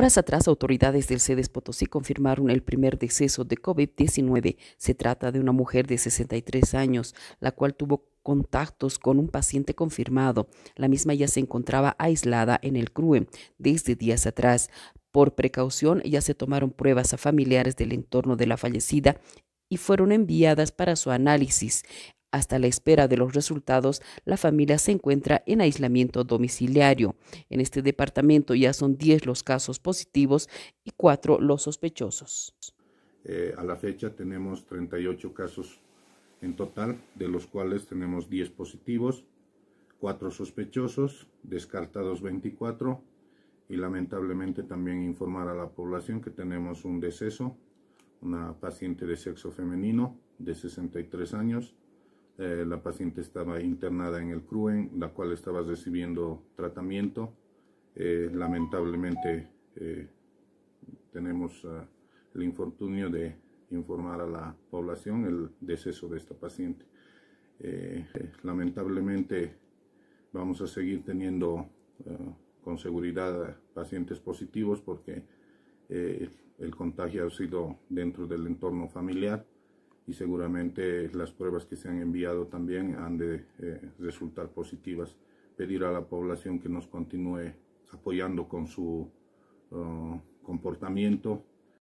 Horas atrás, autoridades del CEDES Potosí confirmaron el primer deceso de COVID-19. Se trata de una mujer de 63 años, la cual tuvo contactos con un paciente confirmado. La misma ya se encontraba aislada en el CRUE desde días atrás. Por precaución, ya se tomaron pruebas a familiares del entorno de la fallecida y fueron enviadas para su análisis. Hasta la espera de los resultados, la familia se encuentra en aislamiento domiciliario. En este departamento ya son 10 los casos positivos y 4 los sospechosos. Eh, a la fecha tenemos 38 casos en total, de los cuales tenemos 10 positivos, 4 sospechosos, descartados 24 y lamentablemente también informar a la población que tenemos un deceso, una paciente de sexo femenino de 63 años, eh, la paciente estaba internada en el CRUEN, la cual estaba recibiendo tratamiento. Eh, lamentablemente eh, tenemos ah, el infortunio de informar a la población el deceso de esta paciente. lamentablemente vamos a seguir teniendo ah, con seguridad pacientes positivos porque el contagio ha sido dentro del entorno familiar y seguramente las pruebas que se han enviado también han de eh, resultar positivas. Pedir a la población que nos continúe apoyando con su uh, comportamiento,